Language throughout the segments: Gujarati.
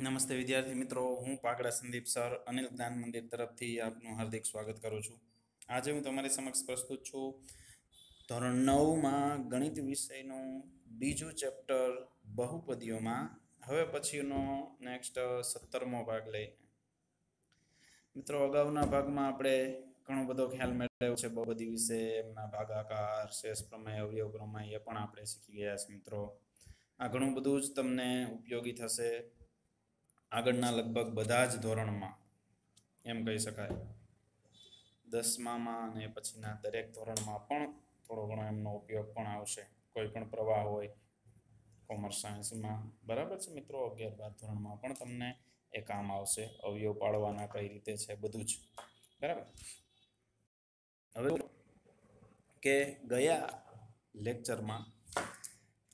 નમસ્તે વિદ્યાર્થી મિત્રો હું પાકડા સંદીપ સર અનિલ જ્ઞાન મંદિર તરફથી આપનું હાર્દિક સ્વાગત કરું છું આજે હું તમારી સમક્ષ પ્રસ્તુત છું ધોરણ નવમાં ગણિત વિષયનું બીજું ચેપ્ટર બહુપદીઓમાં હવે પછીનો નેક્સ્ટ સત્તરમો ભાગ લઈને મિત્રો અગાઉના ભાગમાં આપણે ઘણો બધો ખ્યાલ મેળવ્યો છે બહુપદી વિશે એમના ભાગાકાર શેષ પ્રમેય અવયવ પ્રમેય એ પણ આપણે શીખી ગયા છે મિત્રો આ ઘણું બધું જ તમને ઉપયોગી થશે આગળના લગભગ બધા જ ધોરણમાં એમ કહી શકાય દસમામાં અને પછીના દરેક ધોરણમાં પણ થોડો ઘણો એમનો ઉપયોગ પણ આવશે કોઈ પણ પ્રવાહ હોય કોમર્સ સાયન્સમાં બરાબર છે મિત્રો અગિયાર બાર ધોરણમાં પણ તમને એ કામ આવશે અવયવ પાડવાના કઈ રીતે છે બધું જ બરાબર હવે કે ગયા લેક્ચરમાં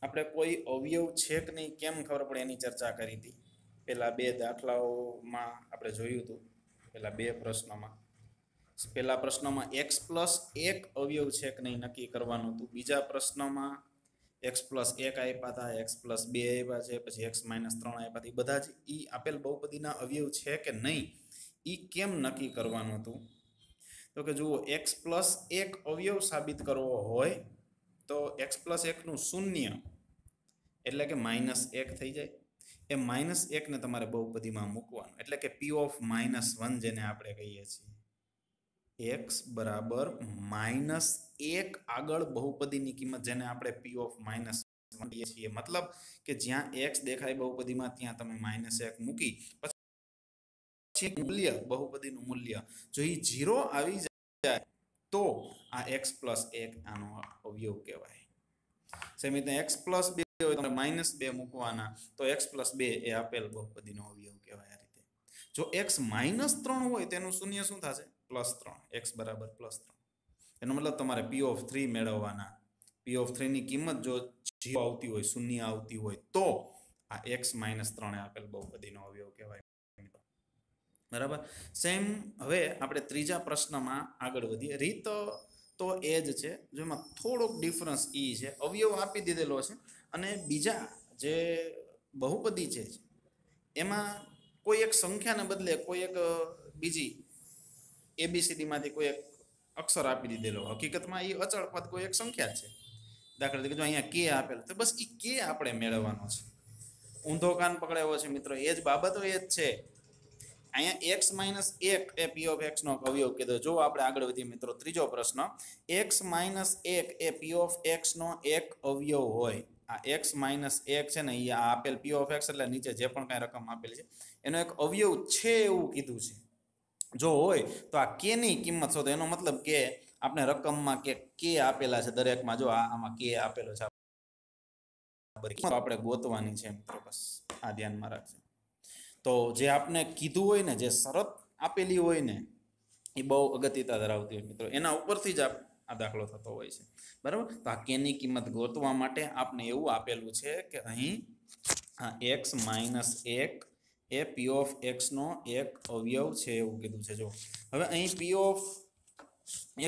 આપણે કોઈ અવયવ છે કે નહીં કેમ ખબર પડે એની ચર્ચા કરી હતી પહેલાં બે દાખલાઓમાં આપણે જોયું હતું પહેલાં બે પ્રશ્નમાં પહેલા પ્રશ્નમાં એક્સ પ્લસ એક અવયવ છે કે નહીં નક્કી કરવાનું હતું બીજા પ્રશ્નમાં એક્સ પ્લસ એક આપ્યા હતા એક્સ પ્લસ બે આપ્યા છે પછી એક્સ માઇનસ ત્રણ આપ્યા હતા બધા જ એ આપેલ બહુપદીના અવયવ છે કે નહીં એ કેમ નક્કી કરવાનું હતું તો કે જુઓ એક્સ પ્લસ એક અવયવ સાબિત કરવો હોય તો એક્સ પ્લસ એકનું શૂન્ય એટલે કે માઇનસ એક થઈ જાય એ માઇનસ એકને તમારે બહુપદીમાં મૂકવાનું એટલે કે પી ઓફ માઇનસ વન જેને આપણે કહીએ છીએ એક્સ બરાબર માઇનસ એક આગળ બહુપદીની કિંમત જેને આપણે પી ઓફ માઇનસ વન કહીએ છીએ મતલબ કે જ્યાં એક્સ દેખાય બહુપદીમાં ત્યાં તમે માઇનસ એક મૂકી પછી મૂલ્ય બહુપદીનું મૂલ્ય જો એ ઝીરો આવી જાય તો આ એક્સ પ્લસ એક આનો અવયવ કહેવાય સમિત એક્સ પ્લસ બે હોય તમે માઇનસ બે મૂકવાના તો એક્સ પ્લસ બે એ આપેલ બહુપદીનો અવયવ કહેવાય આ રીતે જો એક્સ માઇનસ ત્રણ હોય તેનું શૂન્ય શું થશે પ્લસ ત્રણ એક્સ બરાબર પ્લસ ત્રણ એનો મતલબ તમારે પી ઓફ થ્રી મેળવવાના પી ઓફ થ્રીની કિંમત જો જીઓ આવતી હોય શૂન્ય આવતી હોય તો આ એક્સ માઇનસ ત્રણ એ આપેલ બહુપદીનો અવયવ કહેવાય બરાબર સેમ હવે આપણે ત્રીજા પ્રશ્નમાં આગળ વધીએ રીત તો એ જ છે જેમાં થોડોક ડિફરન્સ ઈ છે અવયવ આપી દીધેલો છે અને બીજા જે બહુપદી છે એમાં કોઈ એક સંખ્યાને બદલે કોઈ એક બીજી એબીસીડીમાંથી કોઈ એક અક્ષર આપી દીધેલો હકીકતમાં એ અચળ પદ કોઈ એક સંખ્યા છે દાખલા તરીકે જો અહીંયા કે આપેલો તો બસ એ કે આપણે મેળવવાનો છે ઊંધો કાન પકડાયો છે મિત્રો એ જ બાબતો એ જ છે અહીંયા એક્સ માઇનસ એક એ પી ઓફ એક્સનો અવયવ કીધો જો આપણે આગળ વધીએ મિત્રો ત્રીજો પ્રશ્ન એક્સ માઇનસ એક એ પી ઓફ એક્સનો એક અવયવ હોય આ એક્સ માઇનસ એક છે ને એ આપેલ પી ઓફ એક્સ એટલે નીચે જે પણ કાંઈ રકમ આપેલી છે એનો એક અવયવ છે એવું કીધું છે જો હોય તો આ કે ની કિંમત શોધો એનો મતલબ કે આપણે રકમમાં કે કે આપેલા છે દરેકમાં જો આમાં કે આપેલો છે આપણે ગોતવાની છે મિત્રો બસ આ ધ્યાનમાં રાખજો તો જે આપને કીધું હોય ને જે શરત આપેલી હોય ને એ બહુ અગત્યતા ધરાવતી હોય મિત્રો એના ઉપરથી જ આપ આ દાખલો થતો હોય છે બરાબર તો આ કેની કિંમત ગોતવા માટે આપને એવું આપેલું છે કે અહીં આ એક્સ માઇનસ એક એ પી ઓફ એક્સનો એક અવયવ છે એવું કીધું છે જો હવે અહીં પી ઓફ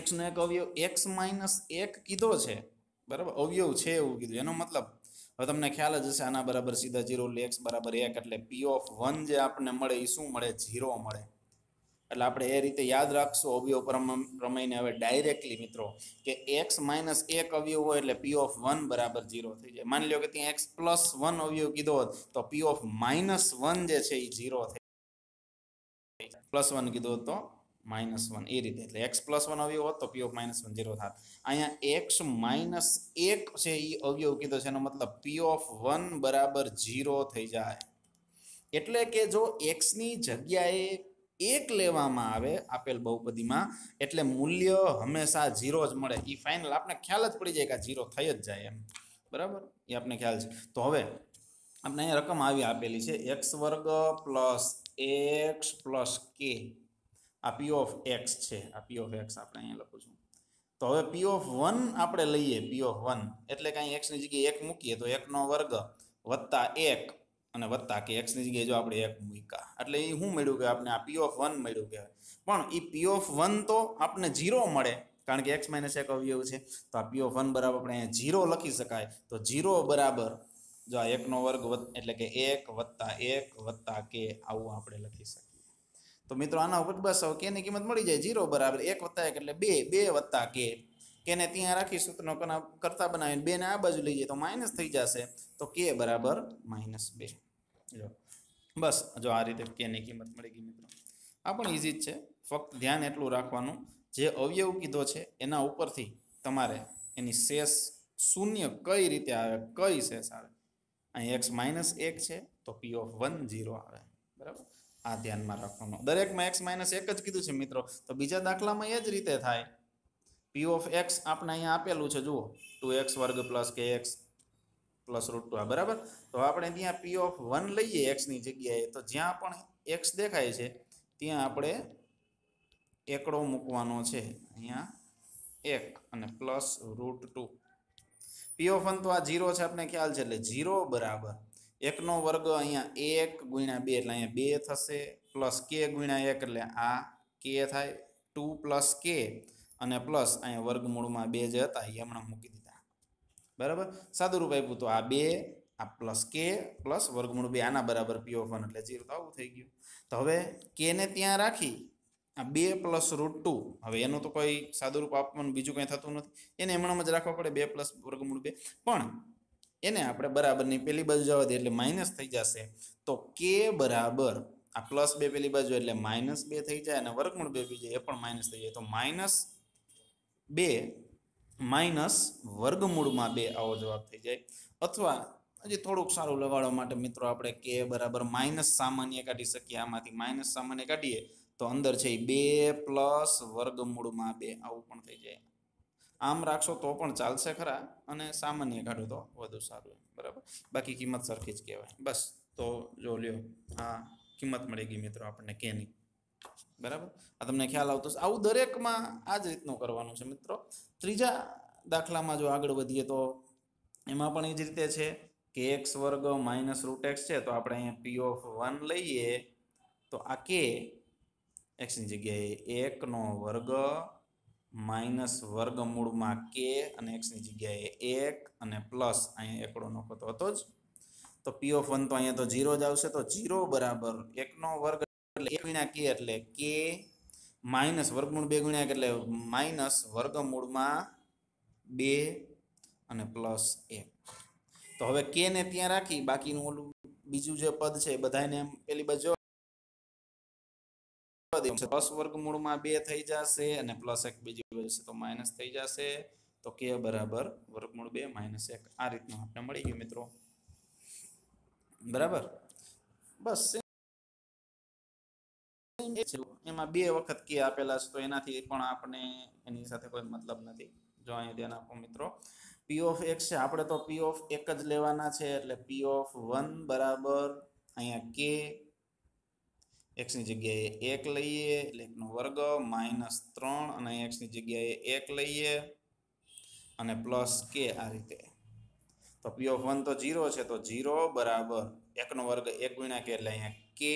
એક્સનો એક અવયવ એક્સ માઇનસ એક કીધો છે બરાબર અવયવ છે એવું કીધું એનો મતલબ હવે તમને ખ્યાલ જ હશે આના બરાબર સીધા જીરો એટલે એક્સ બરાબર એક એટલે પી ઓફ વન જે આપણને મળે એ શું મળે જીરો મળે એટલે આપણે એ રીતે યાદ રાખશું અવયવ પ્રમેયને હવે ડાયરેક્ટલી મિત્રો કે એક્સ માઇનસ એક અવયવ હોય એટલે પી ઓફ વન બરાબર ઝીરો થઈ જાય માની લો કે ત્યાં એક્સ પ્લસ વન અવયવ કીધો હોત તો પી ઓફ માઇનસ વન જે છે એ ઝીરો થઈ પ્લસ વન કીધો તો માઇનસ વન એ રીતે એટલે એક્સ પ્લસ વન અવયવ હોત તો P of minus one zero થાત અહીંયા એક્સ માઇનસ એક છે એ અવયવ કીધો છે એનો મતલબ પી ઓફ વન બરાબર ઝીરો થઈ જાય એટલે કે જો એક્સની જગ્યાએ એક લેવામાં આવે આપેલ બહુપદીમાં એટલે મૂલ્ય હંમેશા ઝીરો જ મળે એ ફાઇનલ આપણે ખ્યાલ જ પડી જાય કે ઝીરો થઈ જ જાય એમ બરાબર એ આપણે ખ્યાલ છે તો હવે આપણે અહીંયા રકમ આવી આપેલી છે એક્સ વર્ગ પ્લસ એક્સ પ્લસ કે આ પી ઓફ એક્સ છે આ પી ઓફ એક્સ આપણે અહીંયા લખું છું તો હવે પી ઓફ વન આપણે લઈએ પી ઓફ વન એટલે કે અહીં એક્સની જગ્યાએ એક મૂકીએ તો એકનો વર્ગ વત્તા એક અને વત્તા કે એક્સની જગ્યાએ જો આપણે એક મૂક્યા એટલે એ શું મળ્યું કે આપણે આ પી ઓફ વન મળ્યું કહેવાય પણ એ પી ઓફ વન તો આપણને ઝીરો મળે કારણ કે એક્સ માઇનસ એક અવયવ છે તો આ પી ઓફ વન બરાબર આપણે અહીંયા ઝીરો લખી શકાય તો ઝીરો બરાબર જો આ એકનો વર્ગ એટલે કે એક વત્તા એક વત્તા કે આવું આપણે લખી શકીએ તો મિત્રો આના ઉપર બસ હવે કેની કિંમત મળી જાય ઝીરો બરાબર એક વત્તા એક એટલે બે બે વત્તા કે કેને ત્યાં રાખી સૂત્રનો કરતા બનાવીને બેને આ બાજુ લઈએ તો માઇનસ થઈ જશે તો કે બરાબર માઇનસ બે જો બસ જો આ રીતે કેની કિંમત મળી ગઈ મિત્રો આ પણ ઇઝી જ છે ફક્ત ધ્યાન એટલું રાખવાનું જે અવયવ કીધો છે એના ઉપરથી તમારે એની શેષ શૂન્ય કઈ રીતે આવે કઈ શેષ આવે અહીં એક્સ માઇનસ એક છે તો પી ઓફ વન ઝીરો આવે બરાબર આ ધ્યાનમાં રાખવાનું દરેકમાં એક્સ માઇનસ એક જ કીધું છે મિત્રો તો બીજા દાખલામાં એ જ રીતે થાય પી ઓફ એક્સ આપણે અહીંયા આપેલું છે જુઓ ટુ એક્સ વર્ગ પ્લસ કે એક્સ પ્લસ રૂટ ટુ આ બરાબર તો આપણે ત્યાં પી ઓફ વન લઈએ એક્સની જગ્યાએ તો જ્યાં પણ એક્સ દેખાય છે ત્યાં આપણે એકડો મૂકવાનો છે અહીંયા એક અને plus root two P of one તો આ જીરો છે આપણે ખ્યાલ છે એટલે જીરો બરાબર એકનો વર્ગ અહીંયા એક ગુણ્યા બે એટલે અહીંયા બે થશે પ્લસ કે ગુણ્યા એક એટલે આ કે થાય ટુ પ્લસ કે અને પ્લસ અહીંયા વર્ગમૂળમાં બે જે હતા એ હમણાં મૂકી દીધા બરાબર સાદુરૂપ આપ્યું તો આ બે આ પ્લસ કે પ્લસ વર્ગમૂળ બે આના બરાબર પી ઓફ વન એટલે જીરો તો આવું થઈ ગયું તો હવે કેને ત્યાં રાખી આ બે પ્લસ રૂટ ટુ હવે એનું તો કોઈ સાદુરૂપ આપવાનું બીજું કંઈ થતું નથી એને હમણાં જ રાખવા પડે બે પ્લસ વર્ગમૂળ બે પણ એને આપણે બરાબરની પેલી બાજુ જવા દઈએ એટલે માઇનસ થઈ જશે તો કે બરાબર આ પ્લસ બે પેલી બાજુ એટલે માઇનસ બે થઈ જાય અને વર્ગમૂળ બે બીજે એ પણ માઇનસ થઈ જાય તો માઇનસ બે માઇનસ વર્ગમૂળમાં બે આવો જવાબ થઈ જાય અથવા હજી થોડુંક સારું લગાડવા માટે મિત્રો આપણે કે બરાબર માઇનસ સામાન્ય કાઢી શકીએ આમાંથી માઇનસ સામાન્ય કાઢીએ તો અંદર છે બે પ્લસ વર્ગમૂળમાં બે આવું પણ થઈ જાય આમ રાખશો તો પણ ચાલશે ખરા અને સામાન્ય કાઢો તો વધુ સારું એમ બરાબર બાકી કિંમત સરખી જ કહેવાય બસ તો જો લ્યો હા કિંમત મળી ગઈ મિત્રો આપણને કેની બરાબર આ તમને ખ્યાલ આવતો છે આવું દરેકમાં આ જ રીતનું કરવાનું છે મિત્રો ત્રીજા દાખલામાં જો આગળ વધીએ તો એમાં પણ એ જ રીતે છે કે એક્સ વર્ગ માઇનસ રૂટ એક્સ છે તો આપણે અહીંયા પી ઓફ વન લઈએ તો આ કે એક્સની જગ્યાએ એકનો વર્ગ માઇનસ વર્ગ મૂળમાં કે અને એક્સની જગ્યાએ એક અને પ્લસ અહીંયા એકડો નફો તો હતો જ તો પી ઓફ વન તો અહીંયા તો ઝીરો જ આવશે તો જીરો બરાબર એકનો વર્ગ એટલે એક ગુણ્યા કે એટલે કે માઇનસ વર્ગમૂળ બે ગુણ્યા એટલે માઇનસ વર્ગમૂળમાં બે અને પ્લસ એક તો હવે કે ને ત્યાં રાખી બાકીનું ઓલું બીજું જે પદ છે એ બધાને એમ પેલી બાજુ પ્લસ વર્ગમૂળમાં બે થઈ જશે અને પ્લસ એક બીજી બાજુ તો માઇનસ થઈ જશે તો કે બરાબર વર્ગમૂળ બે માઇનસ એક આ રીતનું આપણે મળી ગયું મિત્રો બરાબર બસ એમાં બે વખત કે આપેલા છે તો એનાથી પણ આપણે એની સાથે કોઈ મતલબ નથી જો અહીં ધ્યાન આપો મિત્રો પી ઓફ એક્સ છે આપણે તો પી ઓફ એક જ લેવાના છે એટલે પી ઓફ વન બરાબર અહીંયા કે એક્સની જગ્યાએ એક લઈએ એટલે એકનો વર્ગ માઇનસ ત્રણ અને એક્સની જગ્યાએ એક લઈએ અને પ્લસ કે આ રીતે તો પી ઓફ વન તો જીરો છે તો જીરો બરાબર એકનો વર્ગ એક ગુણ્યા કે એટલે અહીંયા કે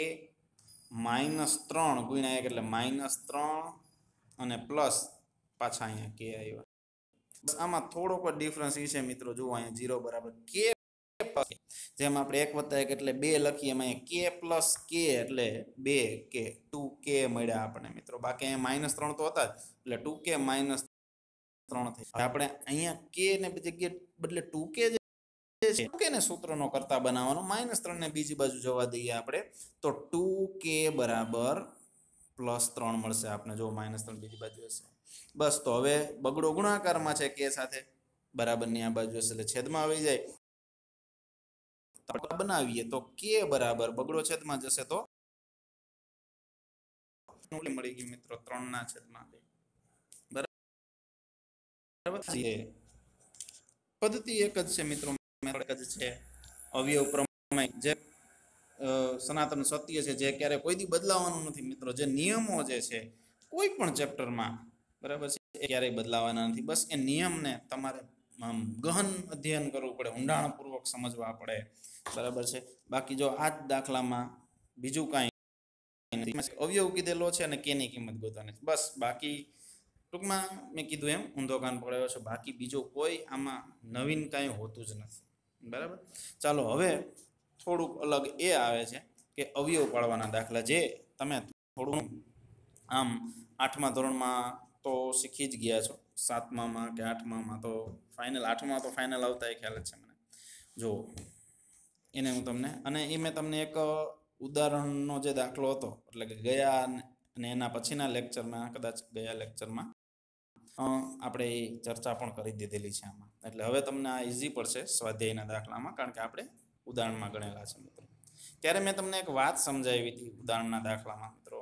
માઇનસ ત્રણ ગુણ્યા એક એટલે માઇનસ ત્રણ અને પ્લસ પાછા અહીંયા કે આવ્યા બસ આમાં થોડોક ડિફરન્સ એ છે મિત્રો જુઓ અહીંયા ઝીરો બરાબર કે જેમ આપણે એક વત્તા એક એટલે બે લખીએ એમાં કે પ્લસ કે એટલે બે કે ટુ કે મળ્યા આપણે મિત્રો બાકી અહીંયા માઇનસ ત્રણ તો હતા જ એટલે ટુ કે માઇનસ ત્રણ થઈ આપણે અહીંયા કે ને જગ્યાએ બદલે ટુ કે કે ને સૂત્રનો કરતા બનાવવાનો માઇનસ ત્રણને બીજી બાજુ જવા દઈએ આપણે તો ટુ કે બરાબર પ્લસ ત્રણ મળશે આપણે જો માઇનસ ત્રણ બીજી બાજુ હશે બસ તો હવે બગડો ગુણાકારમાં છે કે સાથે બરાબરની આ બાજુ હશે એટલે છેદમાં આવી જાય બનાવીએ તો કે બરાબર બગડો છેદમાં જશે તો મળી ગયું મિત્રો ત્રણ ના છેદમાં બરાબર પદ્ધતિ એક જ છે મિત્રો જ છે અવયવ પ્રમાણે જે સનાતન સત્ય છે જે ક્યારે કોઈ બદલાવાનું નથી મિત્રો જે નિયમો જે છે કોઈ પણ ચેપ્ટરમાં બરાબર છે એ ક્યારેય બદલાવાના નથી બસ એ નિયમને તમારે આમ ગહન અધ્યયન કરવું પડે ઊંડાણપૂર્વક સમજવા પડે બરાબર છે બાકી જો આ જ દાખલામાં બીજું કાંઈ અવયવ કીધેલો છે અને કેની કિંમત ગોતવાની બસ બાકી ટૂંકમાં મેં કીધું એમ ઊંધો કાન પકડાયો છે બાકી બીજો કોઈ આમાં નવીન કાંઈ હોતું જ નથી બરાબર ચાલો હવે થોડુંક અલગ એ આવે છે કે અવયવ પાડવાના દાખલા જે તમે થોડું આમ આઠમા ધોરણમાં તો શીખી જ ગયા છો સાતમામાં કે આઠમામાં તો ફાઇનલ આઠમા તો ફાઇનલ આવતા એ ખ્યાલ છે મને જો એને હું તમને અને એ મેં તમને એક ઉદાહરણનો જે દાખલો હતો એટલે કે ગયા અને એના પછીના લેક્ચરમાં કદાચ ગયા લેક્ચરમાં આપણે એ ચર્ચા પણ કરી દીધેલી છે આમાં એટલે હવે તમને આ ઇઝી પડશે સ્વાધ્યાયના દાખલામાં કારણ કે આપણે ઉદાહરણમાં ગણેલા છે મિત્રો ત્યારે મેં તમને એક વાત સમજાવી હતી ઉદાહરણના દાખલામાં મિત્રો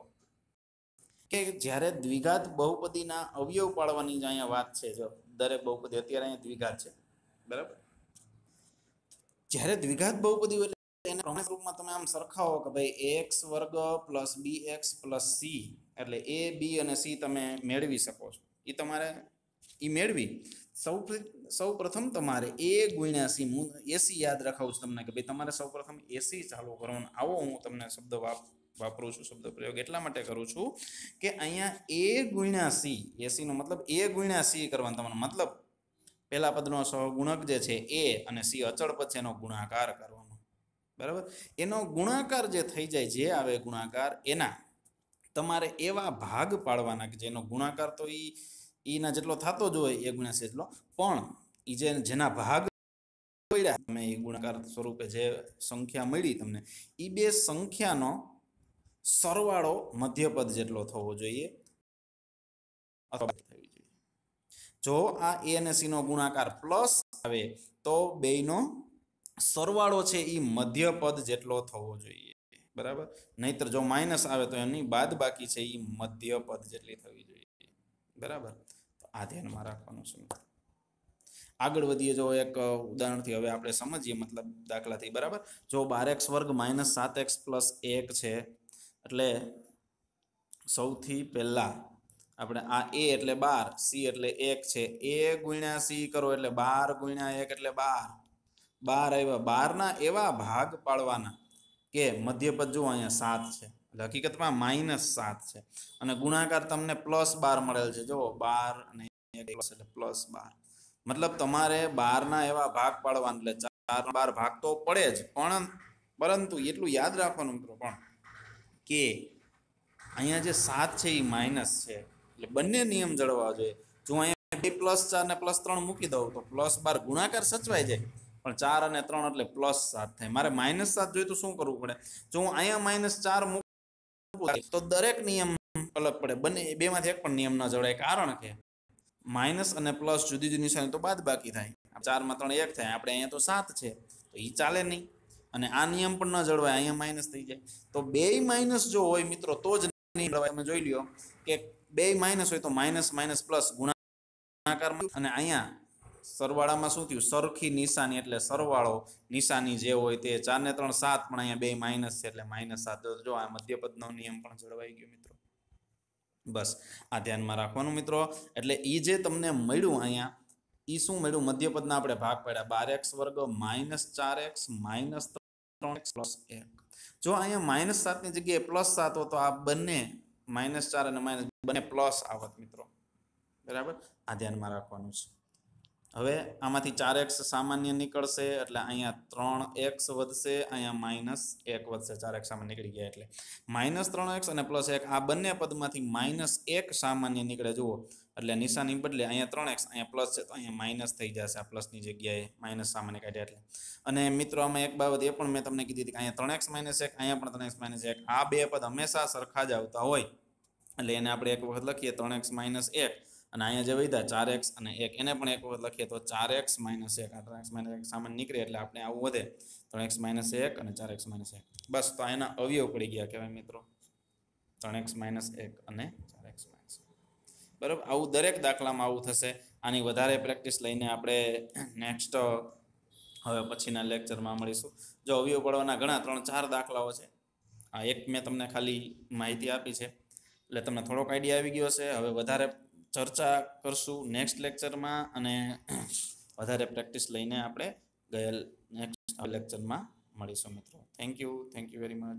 કે જ્યારે દ્વિઘાત બહુપદીના અવયવ પાડવાની જ અહીંયા વાત છે જો દરેક બહુપદી અત્યારે અહીંયા દ્વિઘાત છે બરાબર જ્યારે દ્વિઘાત બહુપદી એટલે એના પ્રમાણ સ્વરૂપમાં તમે આમ સરખાવો કે ભાઈ એક્સ વર્ગ plus B x plus C એટલે એ બી અને સી તમે મેળવી શકો છો એ તમારે એ મેળવી સૌ સૌ પ્રથમ તમારે એ ગુણ્યા સી હું એસી યાદ રાખાવું છું તમને કે ભાઈ તમારે સૌ પ્રથમ એસી ચાલુ કરવાનો આવો હું તમને શબ્દ વાપરું છું શબ્દ પ્રયોગ એટલા માટે કરું છું કે અહીંયા એ ગુણ્યા સી એસીનો મતલબ એ ગુણ્યા સી કરવાનો તમારો મતલબ પહેલા પદનો સહગુણક જે છે એ અને સી અચળ પદ છે એનો ગુણાકાર કરવાનો બરાબર એનો ગુણાકાર જે થઈ જાય જે આવે ગુણાકાર એના તમારે એવા ભાગ પાડવાના કે જેનો ગુણાકાર તો એ એના જેટલો થતો જ હોય એ ગુણ્યા જેટલો પણ એ જે જેના ભાગ પડ્યા તમે એ ગુણાકાર સ્વરૂપે જે સંખ્યા મળી તમને એ બે સંખ્યાનો સરવાળો મધ્યપદ જેટલો થવો જોઈએ થવી જોઈએ જો આ એ અને સીનો ગુણાકાર પ્લસ આવે તો બેયનો સરવાળો છે એ મધ્યપદ જેટલો થવો જોઈએ બરાબર નહીતર જો માઇનસ આવે તો એની બાદ બાકી છે એ મધ્ય પદ જેટલી થવી જોઈએ બરાબર તો આ ધ્યાનમાં રાખવાનું છે આગળ વધીએ જો એક ઉદાહરણથી હવે આપણે સમજીએ મતલબ દાખલાથી બરાબર જો બાર એક્સ વર્ગ માઇનસ સાત એક્સ પ્લસ એક છે એટલે સૌથી પહેલાં આપણે આ એ એટલે બાર સી એટલે એક છે એ ગુણ્યા સી કરો એટલે બાર ગુણ્યા એક એટલે બાર બાર આવ્યા બારના એવા ભાગ પાડવાના કે મધ્યપદ જુઓ અહીંયા સાત છે એટલે હકીકતમાં માઇનસ સાત છે અને ગુણાકાર તમને પ્લસ બાર મળેલ છે જુઓ બાર અને એટલે પ્લસ બાર મતલબ તમારે બારના એવા ભાગ પાડવાના એટલે ચાર બાર ભાગ તો પડે જ પણ પરંતુ એટલું યાદ રાખવાનું મિત્રો પણ કે અહીંયા જે સાત છે એ માઇનસ છે એટલે બંને નિયમ જળવા જોઈએ જો અહીંયા બે પ્લસ ચાર ને પ્લસ ત્રણ મૂકી દઉં તો પ્લસ બાર ગુણાકાર સચવાઈ જાય પણ ચાર અને ત્રણ એટલે પ્લસ સાત થાય મારે માઇનસ સાત જોઈએ તો શું કરવું પડે જો હું અહીંયા માઇનસ ચાર તો દરેક નિયમ અલગ પડે બંને બે માંથી એક પણ નિયમ ન જોડાય કારણ કે માઇનસ અને પ્લસ જુદી જુદી નિશાની તો બાદ બાકી થાય ચારમાં ત્રણ એક થાય આપણે અહીંયા તો સાત છે તો એ ચાલે નહીં અને આ નિયમ પણ ન જળવાય અહીંયા માઇનસ થઈ જાય તો બે માઇનસ જો હોય મિત્રો તો જ નહીં જળવાય જોઈ લ્યો કે બે માઇનસ હોય તો માઇનસ માઇનસ પ્લસ ગુણાકાર અને અહીંયા સરવાળામાં શું થયું સરખી નિશાની એટલે સરવાળો નિશાની જે હોય તે ચારને ત્રણ સાત પણ અહીંયા બે માઇનસ છે એટલે માઇનસ સાત જો આ મધ્યપદનો નિયમ પણ જળવાઈ ગયો મિત્રો બસ આ ધ્યાનમાં રાખવાનું મિત્રો એટલે એ જે તમને મળ્યું અહીંયા એ શું મળ્યું મધ્યપદના આપણે ભાગ પાડ્યા બાર એક્સ વર્ગ માઇનસ ચાર એક્સ માઇનસ ત્રણ એક્સ પ્લસ એક જો અહીંયા માઇનસ સાતની જગ્યાએ પ્લસ સાત હોત તો આ બંને માઇનસ ચાર અને માઇનસ બંને પ્લસ આવત મિત્રો બરાબર આ ધ્યાનમાં રાખવાનું છે હવે આમાંથી ચાર એક્સ સામાન્ય નીકળશે એટલે અહીંયા ત્રણ એક્સ વધશે અહીંયા માઇનસ એક વધશે ચાર એક્સ સામાન્ય નીકળી ગયા એટલે માઇનસ ત્રણ એક્સ અને પ્લસ એક આ બંને પદમાંથી માઇનસ એક સામાન્ય નીકળે જુઓ એટલે નિશાની બદલે અહીંયા ત્રણ એક્સ અહીંયા પ્લસ છે તો અહીંયા માઇનસ થઈ જશે આ પ્લસની જગ્યાએ માઇનસ સામાન્ય કાઢ્યા એટલે અને મિત્રો આમાં એક બાબત એ પણ મેં તમને કીધી હતી કે અહીંયા ત્રણ એક્સ માઇનસ એક અહીંયા પણ ત્રણ એક્સ માઇનસ એક આ બે પદ હંમેશા સરખા જ આવતા હોય એટલે એને આપણે એક વખત લખીએ ત્રણ એક્સ માઇનસ એક અને અહીંયા જે વધ્યા ચાર એક્સ અને એક એને પણ એક વખત લખીએ તો ચાર એક્સ માઇનસ એક આ ત્રણ એક્સ માઇનસ એક સામાન નીકળે એટલે આપણે આવું વધે ત્રણ એક્સ માઇનસ એક અને ચાર એક્સ માઇનસ એક બસ તો એના અવયવ પડી ગયા કહેવાય મિત્રો ત્રણ એક્સ માઇનસ એક અને ચાર એક્સ માઇનસ બરાબર આવું દરેક દાખલામાં આવું થશે આની વધારે પ્રેક્ટિસ લઈને આપણે નેક્સ્ટ હવે પછીના લેક્ચરમાં મળીશું જો અવયવ પડવાના ઘણા ત્રણ ચાર દાખલાઓ છે આ એક મેં તમને ખાલી માહિતી આપી છે એટલે તમને થોડોક આઈડિયા આવી ગયો છે હવે વધારે ચર્ચા કરશું નેક્સ્ટ લેક્ચરમાં અને વધારે પ્રેક્ટિસ લઈને આપણે ગયેલ નેક્સ્ટ લેક્ચરમાં મળીશું મિત્રો thank you thank you very much